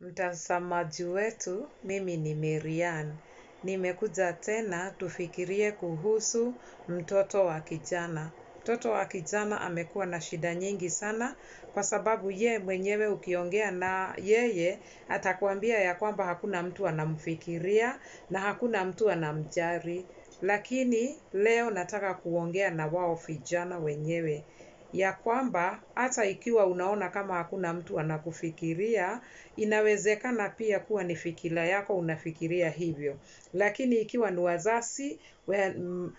Mtazamaji wetu, mimi ni Maryann. Nimekuja tena tufikirie kuhusu mtoto wa kijana. Mtoto wa kijana amekuwa na shida nyingi sana, kwa sababu ye mwenyewe ukiongea na yeye atakwambia ya kwamba hakuna mtu anamfikiria na hakuna mtu anamjali. Lakini leo nataka kuongea na wao vijana wenyewe ya kwamba hata ikiwa unaona kama hakuna mtu anakufikiria, inawezekana pia kuwa ni fikira yako unafikiria hivyo, lakini ikiwa ni wazazi we, uh,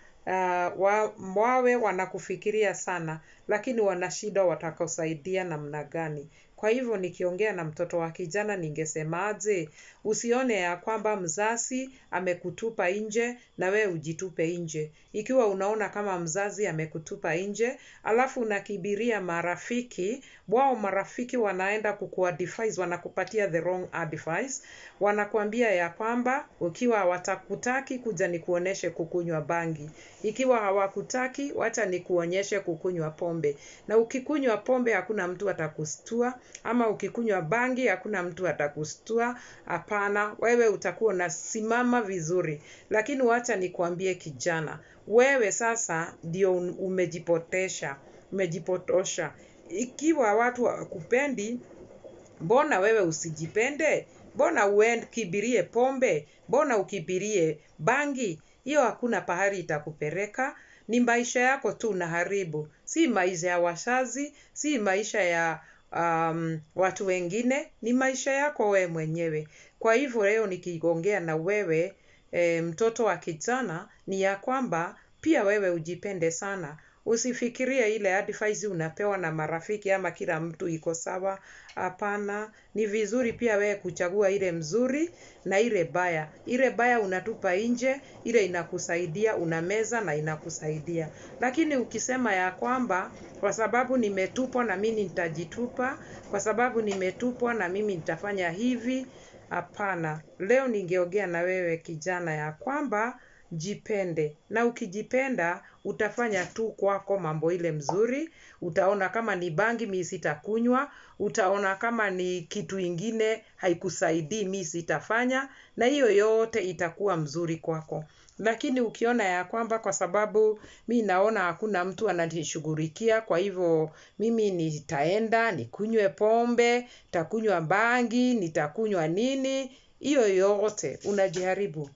wa, wawe wanakufikiria sana, lakini wanashida watakusaidia namna gani. Kwa hivyo nikiongea na mtoto wa kijana ningesemaje? Usione ya kwamba mzazi amekutupa nje na we ujitupe nje. Ikiwa unaona kama mzazi amekutupa nje, alafu unakibiria marafiki, wao marafiki wanaenda kukuadvise, wanakupatia the wrong advice. Wanakuambia ya kwamba ukiwa watakutaki kuja nikuoneshe kukunywa bangi. Ikiwa hawakutaki wacha nikuonyeshe kukunywa pombe. Na ukikunywa pombe hakuna mtu atakustua, ama ukikunywa bangi hakuna mtu atakustua. Hapana, wewe utakuwa unasimama vizuri. Lakini wacha nikuambie kijana, wewe sasa ndio umejipotesha, umejipotosha. Ikiwa watu wakupendi mbona wewe usijipende? Mbona ukibirie pombe? Mbona ukibirie bangi? Hiyo hakuna pahari itakupereka Ni maisha yako tu unaharibu, si maisha ya washazi, si maisha ya um, watu wengine, ni maisha yako wewe mwenyewe. Kwa hivyo leo nikigongea na wewe e, mtoto wa kijana, ni ya kwamba pia wewe ujipende sana. Usifikirie ile advice unapewa na marafiki ama kila mtu iko sawa. Hapana, ni vizuri pia we kuchagua ile mzuri na ile baya. Ile baya unatupa nje, ile inakusaidia, unameza na inakusaidia. Lakini ukisema ya kwamba, kwa sababu nimetupwa na mimi nitajitupa, kwa sababu nimetupwa na mimi nitafanya hivi, hapana. Leo ningeongea na wewe kijana ya kwamba jipende. Na ukijipenda utafanya tu kwako mambo ile mzuri. Utaona kama ni bangi, mi sitakunywa. Utaona kama ni kitu ingine haikusaidii, mi sitafanya, na hiyo yote itakuwa mzuri kwako. Lakini ukiona ya kwamba kwa sababu mi naona hakuna mtu anajishughulikia kwa hivyo mimi nitaenda nikunywe pombe, nitakunywa bangi, nitakunywa nini, hiyo yote unajiharibu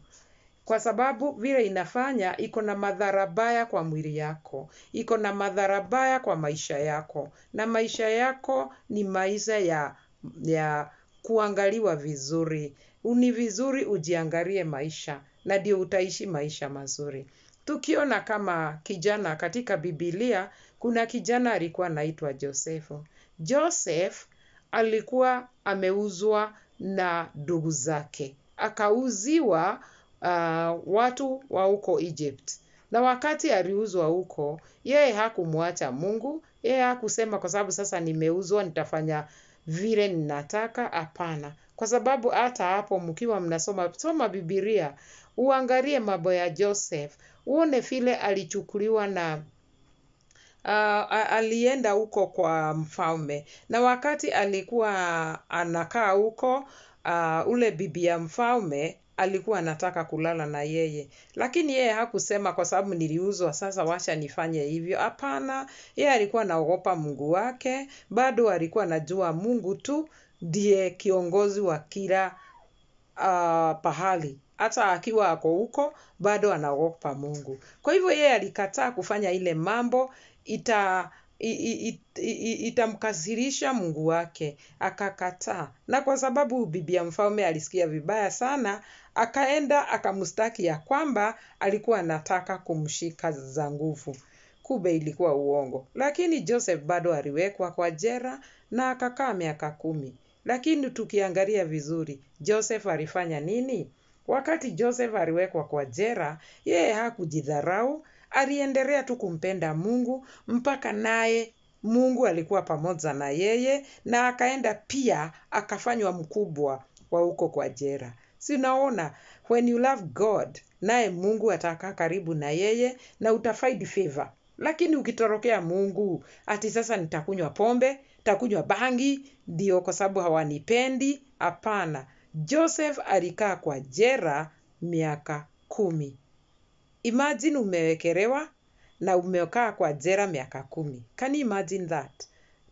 kwa sababu vile inafanya iko na madhara baya kwa mwili yako, iko na madhara baya kwa maisha yako, na maisha yako ni maisha ya, ya kuangaliwa vizuri. Ni vizuri ujiangalie maisha, na ndio utaishi maisha mazuri. Tukiona kama kijana katika Bibilia, kuna kijana alikuwa anaitwa Josefu. Joseph alikuwa ameuzwa na ndugu zake, akauziwa uh, watu wa huko Egypt. Na wakati aliuzwa huko, yeye hakumwacha Mungu, yeye hakusema kwa sababu sasa nimeuzwa nitafanya vile ninataka. Hapana, kwa sababu hata hapo mkiwa mnasoma soma Biblia, uangalie mambo ya Joseph, uone vile alichukuliwa na Uh, alienda huko kwa mfalme na wakati alikuwa anakaa huko, uh, ule bibi ya mfalme alikuwa anataka kulala na yeye, lakini yeye hakusema kwa sababu niliuzwa, sasa washa nifanye hivyo. Hapana, yeye alikuwa anaogopa Mungu wake, bado alikuwa anajua Mungu tu ndiye kiongozi wa kila uh, pahali hata akiwa ako huko bado anaogopa Mungu. Kwa hivyo yeye alikataa kufanya ile mambo ita itamkasirisha Mungu wake, akakataa. Na kwa sababu bibia mfalme alisikia vibaya sana, akaenda akamstaki ya kwamba alikuwa anataka kumshika za nguvu. Kube ilikuwa uongo, lakini Joseph bado aliwekwa kwa jera na akakaa miaka kumi. Lakini tukiangalia vizuri, Joseph alifanya nini? Wakati Joseph aliwekwa kwa jera, yeye hakujidharau, aliendelea tu kumpenda Mungu mpaka naye Mungu alikuwa pamoja na yeye, na akaenda pia akafanywa mkubwa wa huko kwa jera. Si naona when you love God, naye Mungu atakaa karibu na yeye na utafaidi favor. Lakini ukitorokea Mungu ati sasa nitakunywa pombe, takunywa bangi ndio kwa sababu hawanipendi, hapana. Joseph alikaa kwa jera miaka kumi. Imagine umewekelewa na umekaa kwa jera miaka kumi. Can you imagine that?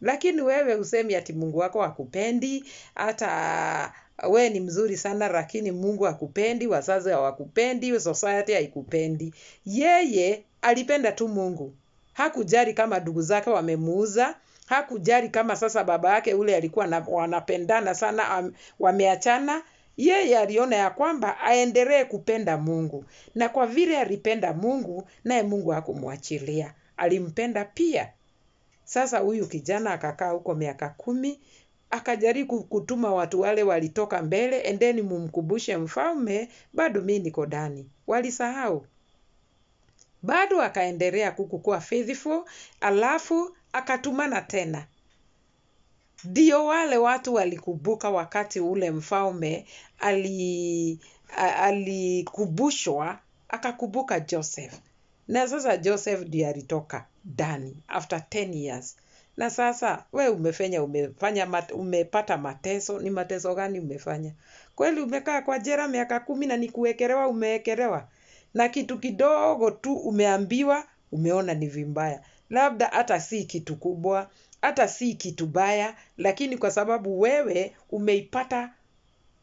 Lakini wewe husemi ati Mungu wako wakupendi hata wewe uh, ni mzuri sana lakini Mungu akupendi wazazi hawakupendi, society haikupendi. Yeye alipenda tu Mungu. hakujari kama ndugu zake wamemuuza, hakujari kama sasa baba yake ule alikuwa wanapendana sana wameachana, yeye aliona ya kwamba aendelee kupenda Mungu, na kwa vile alipenda Mungu, naye Mungu akumwachilia alimpenda pia. Sasa huyu kijana akakaa huko miaka kumi, akajaribu kutuma watu wale walitoka mbele, endeni mumkumbushe mfalme, bado mi niko ndani. Walisahau, bado akaendelea kukukua faithful, alafu akatumana tena ndio wale watu walikumbuka wakati ule mfalme alikubushwa, akakumbuka Joseph, na sasa Joseph ndiye alitoka ndani after 10 years na sasa we umefanya umefanya mat, umepata mateso. Ni mateso gani umefanya kweli? Umekaa kwa jera miaka kumi na ni kuwekelewa, umewekelewa na kitu kidogo tu umeambiwa, umeona ni vimbaya, labda hata si kitu kubwa, hata si kitu baya lakini kwa sababu wewe umeipata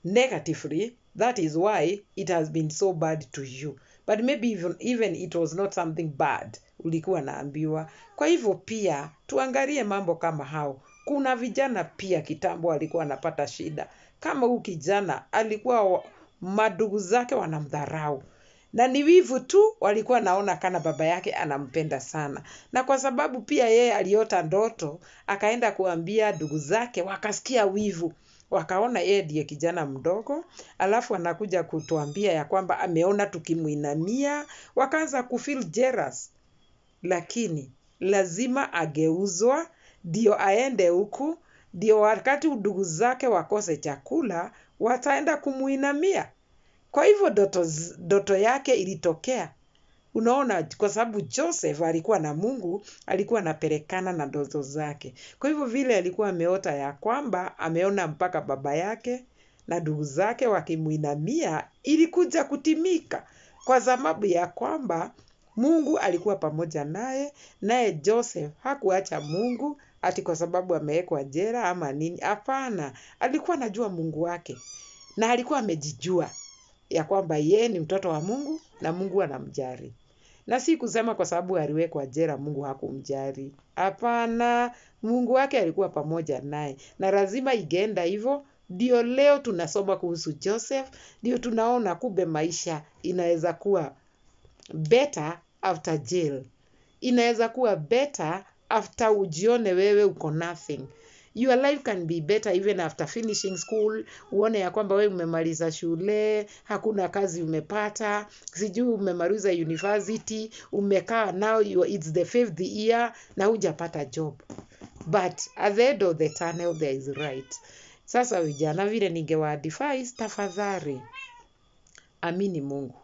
negatively that is why it has been so bad to you but maybe even, even it was not something bad ulikuwa naambiwa kwa hivyo pia tuangalie mambo kama hao kuna vijana pia kitambo alikuwa anapata shida kama huu kijana alikuwa madugu zake wanamdharau na ni wivu tu walikuwa naona kana baba yake anampenda sana, na kwa sababu pia yeye aliota ndoto akaenda kuambia ndugu zake, wakasikia wivu wakaona yeye ndiye kijana mdogo, alafu anakuja kutuambia ya kwamba ameona tukimwinamia, wakaanza kufil jeras lakini lazima ageuzwa ndio aende huku, ndio wakati ndugu zake wakose chakula wataenda kumwinamia. Kwa hivyo doto, doto yake ilitokea. Unaona, kwa sababu Joseph alikuwa na Mungu, alikuwa anapelekana na ndoto zake. Kwa hivyo vile alikuwa ameota ya kwamba ameona mpaka baba yake na ndugu zake wakimwinamia, ilikuja kutimika kwa sababu ya kwamba Mungu alikuwa pamoja naye, naye Joseph hakuacha Mungu ati kwa sababu amewekwa jera ama nini. Hapana, alikuwa anajua Mungu wake na alikuwa amejijua ya kwamba ye ni mtoto wa Mungu na Mungu anamjari. Na si kusema kwa sababu aliwekwa jela Mungu hakumjari. Hapana, Mungu wake alikuwa pamoja naye na lazima igenda hivyo. Ndio leo tunasoma kuhusu Joseph, ndio tunaona kumbe maisha inaweza kuwa better after jail, inaweza kuwa better after ujione wewe uko nothing your life can be better even after finishing school. Uone ya kwamba we umemaliza shule, hakuna kazi umepata, sijui umemaliza university, umekaa now you, it's the fifth year na hujapata job, but at the end of the tunnel there is right. Sasa vijana, vile ningewa advise, tafadhali amini Mungu,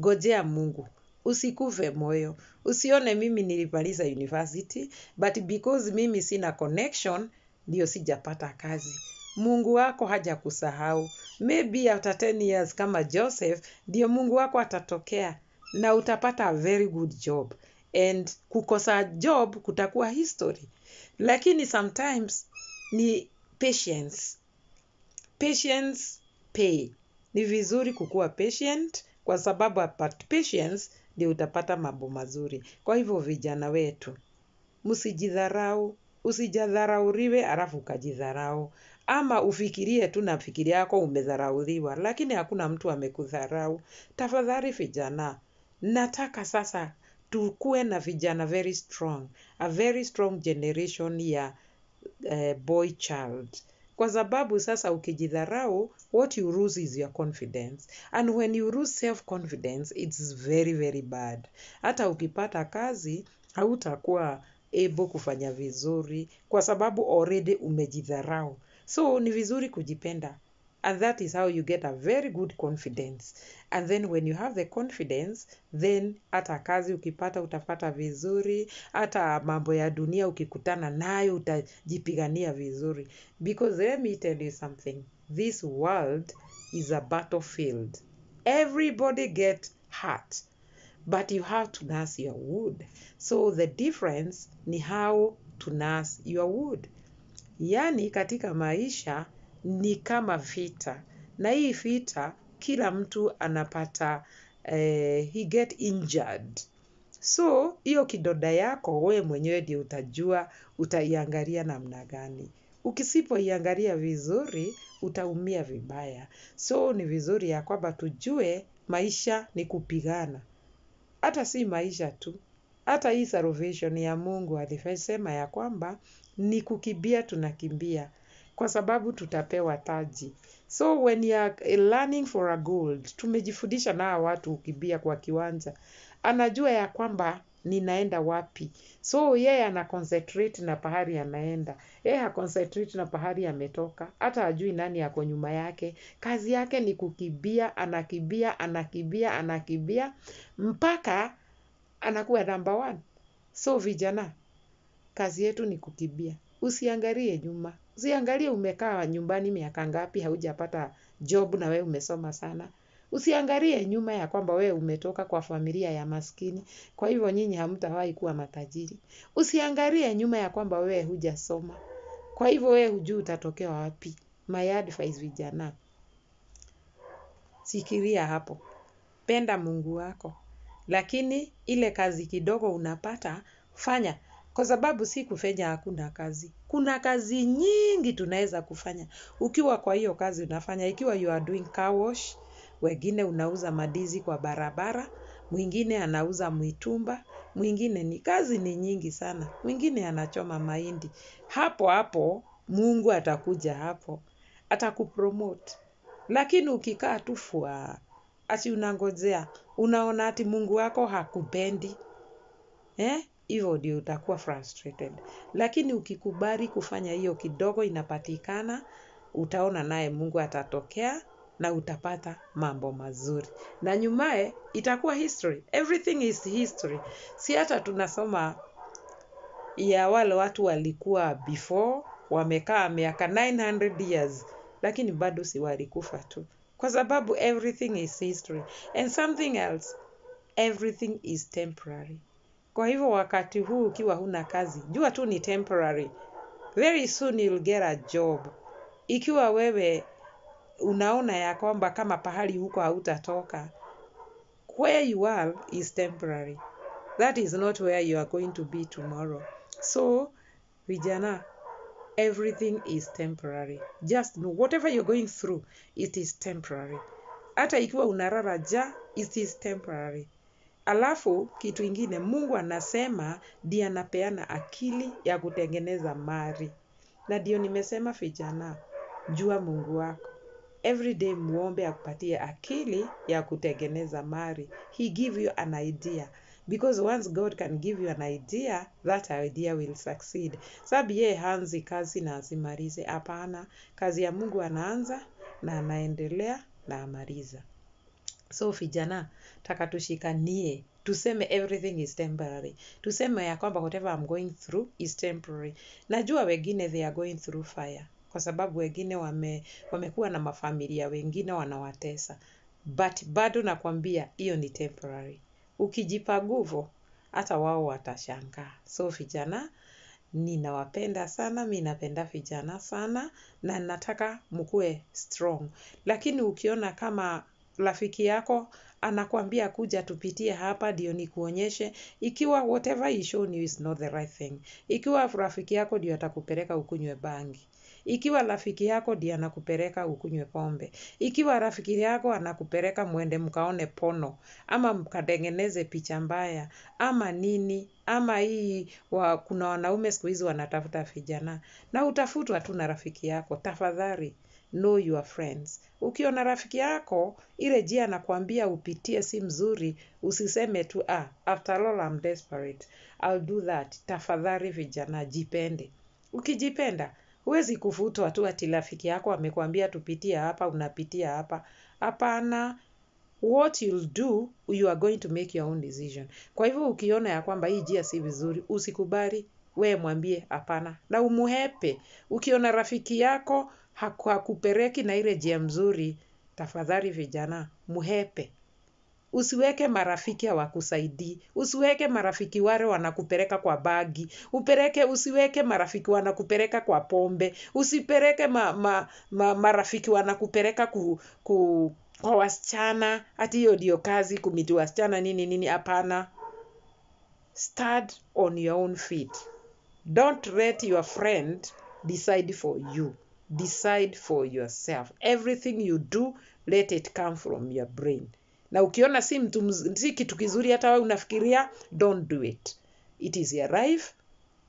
ngojea Mungu usikuve moyo usione mimi nilimaliza university but because mimi sina connection ndio sijapata kazi. Mungu wako hajakusahau. Maybe after 10 years kama Joseph, ndio Mungu wako atatokea na utapata a very good job and kukosa job kutakuwa history. Lakini sometimes ni patience, patience pay. Ni vizuri kukuwa patient kwa sababu apart patience ndio utapata mambo mazuri. Kwa hivyo vijana wetu, msijidharau, usijadharauriwe alafu ukajidharau ama ufikirie tu na fikiri yako umedharauliwa, lakini hakuna mtu amekudharau. Tafadhali vijana, nataka sasa tukuwe na vijana very strong, a very strong generation ya uh, boy child kwa sababu sasa ukijidharau what you lose is your confidence and when you lose self confidence it's very very bad hata ukipata kazi hautakuwa able kufanya vizuri kwa sababu already umejidharau so ni vizuri kujipenda and that is how you get a very good confidence and then when you have the confidence then hata kazi ukipata utapata vizuri hata mambo ya dunia ukikutana nayo utajipigania vizuri because let me tell you something this world is a battlefield everybody get hurt but you have to nurse your wood so the difference ni how to nurse your wood. Yaani katika maisha ni kama vita, na hii vita kila mtu anapata eh, he get injured so hiyo kidoda yako we mwenyewe ndio utajua utaiangalia namna gani ukisipoiangalia vizuri utaumia vibaya so ni vizuri ya kwamba tujue maisha ni kupigana hata si maisha tu hata hii salvation ya Mungu alisema ya kwamba ni kukibia tunakimbia kwa sababu tutapewa taji. So when you are learning for a gold tumejifundisha na watu ukibia kwa kiwanja, anajua ya kwamba ninaenda wapi. So yeye ana concentrate na pahari anaenda, yeye ha concentrate na pahari ametoka, hata ajui nani yako nyuma yake. Kazi yake ni kukibia anakibia anakimbia, anakibia mpaka anakuwa namba one. So vijana, kazi yetu ni kukibia Usiangalie nyuma, usiangalie umekaa nyumbani miaka ngapi, haujapata job na we umesoma sana. Usiangalie nyuma ya kwamba we umetoka kwa familia ya maskini, kwa hivyo nyinyi hamtawahi kuwa matajiri. Usiangalie nyuma ya kwamba we hujasoma, kwa hivyo we hujui utatokea wapi. My advice vijana, sikiria hapo, penda Mungu wako. Lakini ile kazi kidogo unapata fanya kwa sababu si kufenya hakuna kazi. Kuna kazi nyingi tunaweza kufanya. Ukiwa kwa hiyo kazi unafanya, ikiwa you are doing car wash, wengine unauza madizi kwa barabara, mwingine anauza mwitumba mwingine ni kazi ni nyingi sana, mwingine anachoma mahindi. Hapo hapo, Mungu atakuja hapo, atakupromote. Lakini ukikaa tu fwa, ati unangojea, unaona ati Mungu wako hakupendi eh? Hivyo ndio utakuwa frustrated, lakini ukikubali kufanya hiyo kidogo, inapatikana, utaona naye Mungu atatokea na utapata mambo mazuri, na nyumaye itakuwa history. Everything is history. Si hata tunasoma ya wale watu walikuwa before wamekaa miaka 900 years, lakini bado si walikufa tu kwa sababu everything is history and something else everything is temporary kwa hivyo wakati huu ukiwa huna kazi jua tu ni temporary very soon you'll get a job ikiwa wewe unaona ya kwamba kama pahali huko hautatoka where you are is temporary that is not where you are going to be tomorrow so vijana everything is temporary. Just know whatever you're going through, it is temporary. Hata ikiwa unarara ja, it is temporary. Alafu kitu ingine, Mungu anasema ndiye anapeana akili ya kutengeneza mari na ndio nimesema vijana, jua Mungu wako every day, muombe akupatie akili ya kutengeneza mari He give you an idea. Because once God can give you an idea, that idea will succeed. Sababu ye hanzi kazi na azimalize. Hapana, kazi ya Mungu anaanza na anaendelea na amariza So vijana, taka tushikanie tuseme everything is temporary tuseme ya kwamba whatever I'm going through is temporary najua wengine they are going through fire kwa sababu wengine wame, wamekuwa na mafamilia wengine wanawatesa but bado nakwambia hiyo ni temporary ukijipa nguvu hata wao watashangaa. So vijana ninawapenda sana, mi napenda vijana sana na nataka mkuwe strong. Lakini ukiona kama rafiki yako anakuambia kuja tupitie hapa ndio nikuonyeshe ikiwa whatever he show you is not the right thing. Ikiwa rafiki yako ndio atakupeleka ukunywe bangi. Ikiwa rafiki yako ndiye anakupeleka ukunywe pombe, ikiwa rafiki yako anakupeleka mwende mkaone pono ama mkatengeneze picha mbaya ama nini ama hii wa, kuna wanaume siku hizi wanatafuta vijana na utafutwa tu na rafiki yako. Tafadhali know your friends. Ukiona rafiki yako ile jia anakuambia upitie si mzuri, usiseme tu ah, after all I'm desperate. I'll do that. Tafadhali vijana, jipende. Ukijipenda Huwezi kufutwa tu ati rafiki yako amekwambia tupitia hapa, unapitia hapa. Hapana, what you'll do, you are going to make your own decision. Kwa hivyo ukiona ya kwamba hii jia si vizuri, usikubali, we mwambie hapana na umuhepe. Ukiona rafiki yako hakupereki na ile jia mzuri, tafadhali vijana, muhepe. Usiweke marafiki hawakusaidii, usiweke marafiki wale wanakupeleka kwa bagi, upeleke usiweke marafiki wanakupeleka kwa pombe, usipeleke ma, ma, ma, marafiki wanakupeleka ku, ku, kwa wasichana, hati hiyo ndio kazi kumiti wasichana nini nini. Hapana, on your own feet, don't let your friend decide for you. Decide for yourself. Everything you do, let it come from your brain na ukiona si mtu si kitu kizuri hata wewe unafikiria don't do it it is your life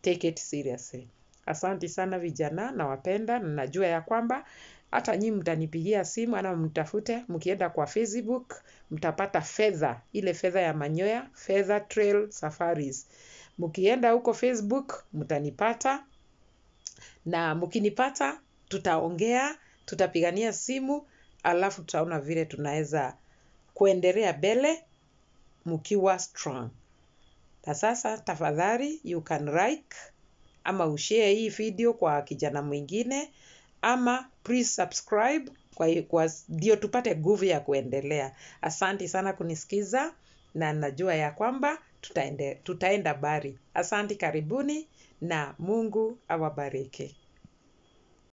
take it seriously asanti sana vijana nawapenda na najua ya kwamba hata nyinyi mtanipigia simu ana mtafute mkienda kwa facebook mtapata fedha ile fedha ya manyoya fedha trail safaris mkienda huko facebook mtanipata na mkinipata tutaongea tutapigania simu alafu tutaona vile tunaweza kuendelea mbele mkiwa strong. Na sasa tafadhali, you can like ama ushare hii video kwa kijana mwingine, ama please subscribe kwa, kwa ndio tupate nguvu ya kuendelea. Asante sana kunisikiza, na najua ya kwamba tutaende, tutaenda bari. Asante, karibuni na Mungu awabariki.